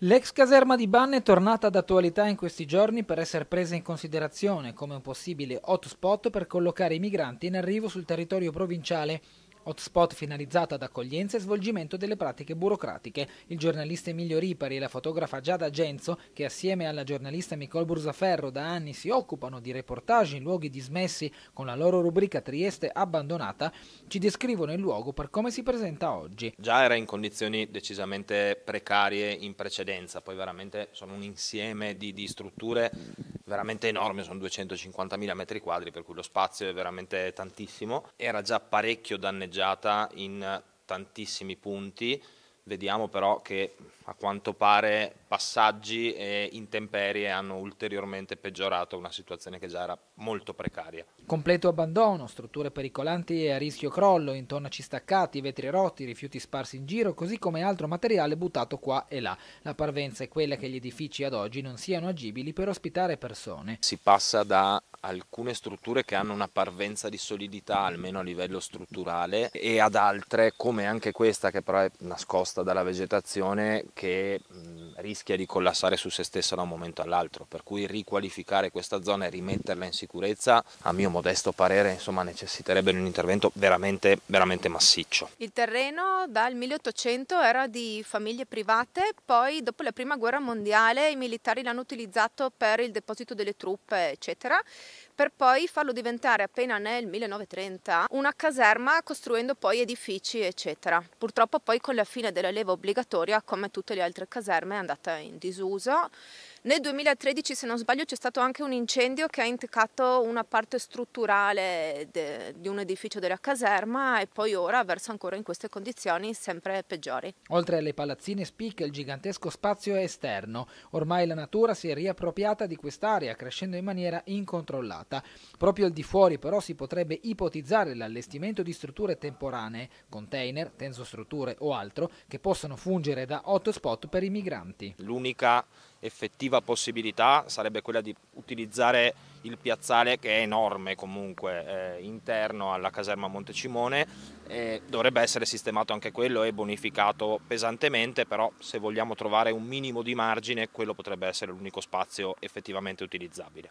L'ex caserma di Ban è tornata ad attualità in questi giorni per essere presa in considerazione come un possibile hotspot per collocare i migranti in arrivo sul territorio provinciale hotspot finalizzata ad accoglienza e svolgimento delle pratiche burocratiche. Il giornalista Emilio Ripari e la fotografa Giada Genzo, che assieme alla giornalista Nicole Bursaferro da anni si occupano di reportage in luoghi dismessi con la loro rubrica Trieste abbandonata, ci descrivono il luogo per come si presenta oggi. Già era in condizioni decisamente precarie in precedenza, poi veramente sono un insieme di, di strutture veramente enorme, sono 250.000 metri quadri, per cui lo spazio è veramente tantissimo. Era già parecchio danneggiata in tantissimi punti Vediamo però che a quanto pare passaggi e intemperie hanno ulteriormente peggiorato una situazione che già era molto precaria. Completo abbandono, strutture pericolanti e a rischio crollo, intonaci staccati, vetri rotti, rifiuti sparsi in giro, così come altro materiale buttato qua e là. La parvenza è quella che gli edifici ad oggi non siano agibili per ospitare persone. Si passa da alcune strutture che hanno una parvenza di solidità, almeno a livello strutturale, e ad altre, come anche questa che però è nascosta dalla vegetazione, che rischia di collassare su se stessa da un momento all'altro, per cui riqualificare questa zona e rimetterla in sicurezza, a mio modesto parere, insomma, necessiterebbe di un intervento veramente, veramente massiccio. Il terreno dal 1800 era di famiglie private, poi dopo la prima guerra mondiale i militari l'hanno utilizzato per il deposito delle truppe, eccetera per poi farlo diventare appena nel 1930 una caserma costruendo poi edifici eccetera. Purtroppo poi con la fine della leva obbligatoria come tutte le altre caserme è andata in disuso nel 2013, se non sbaglio, c'è stato anche un incendio che ha intaccato una parte strutturale de, di un edificio della caserma e poi ora versa ancora in queste condizioni sempre peggiori. Oltre alle palazzine spicca il gigantesco spazio è esterno. Ormai la natura si è riappropriata di quest'area crescendo in maniera incontrollata. Proprio al di fuori però si potrebbe ipotizzare l'allestimento di strutture temporanee, container, tensostrutture o altro, che possano fungere da hotspot per i migranti. L'unica effettiva possibilità sarebbe quella di utilizzare il piazzale che è enorme comunque eh, interno alla caserma Montecimone eh, dovrebbe essere sistemato anche quello e bonificato pesantemente però se vogliamo trovare un minimo di margine quello potrebbe essere l'unico spazio effettivamente utilizzabile.